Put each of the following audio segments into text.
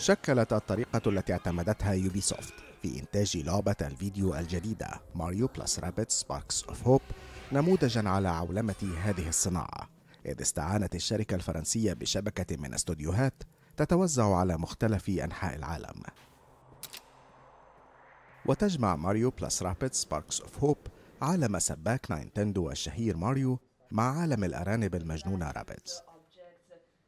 شكلت الطريقة التي اعتمدتها يوبيسوفت في إنتاج لعبة الفيديو الجديدة ماريو بلس رابت سباركس أوف هوب نموذجا على عولمة هذه الصناعة إذ استعانت الشركة الفرنسية بشبكة من استوديوهات تتوزع على مختلف أنحاء العالم وتجمع ماريو بلس رابت سباركس أوف هوب عالم سباك نينتندو الشهير ماريو مع عالم الأرانب المجنونة رابتس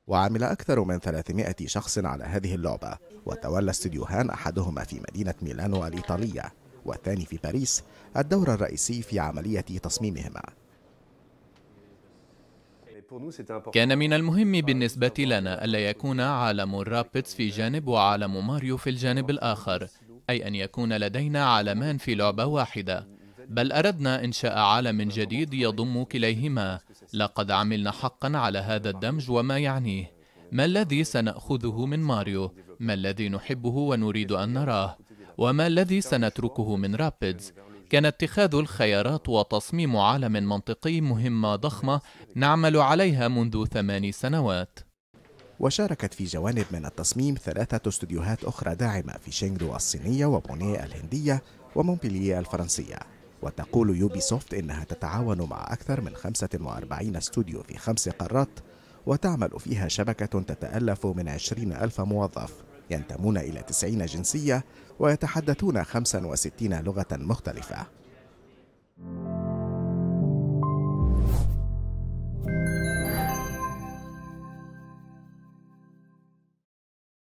وعمل أكثر من 300 شخص على هذه اللعبة وتولى استديوهان أحدهما في مدينة ميلانو الإيطالية والثاني في باريس الدور الرئيسي في عملية تصميمهما كان من المهم بالنسبة لنا ألا يكون عالم الرابتس في جانب وعالم ماريو في الجانب الآخر أي أن يكون لدينا عالمان في لعبة واحدة بل أردنا إنشاء عالم جديد يضم كليهما لقد عملنا حقا على هذا الدمج وما يعنيه ما الذي سنأخذه من ماريو ما الذي نحبه ونريد أن نراه وما الذي سنتركه من رابيدز كان اتخاذ الخيارات وتصميم عالم منطقي مهمة ضخمة نعمل عليها منذ ثماني سنوات وشاركت في جوانب من التصميم ثلاثة استوديوهات أخرى داعمة في شينغدو الصينية وبونيه الهندية ومونبلييه الفرنسية وتقول يوبي سوفت إنها تتعاون مع أكثر من 45 استوديو في خمس قارات وتعمل فيها شبكة تتألف من 20 ألف موظف ينتمون إلى 90 جنسية ويتحدثون 65 لغة مختلفة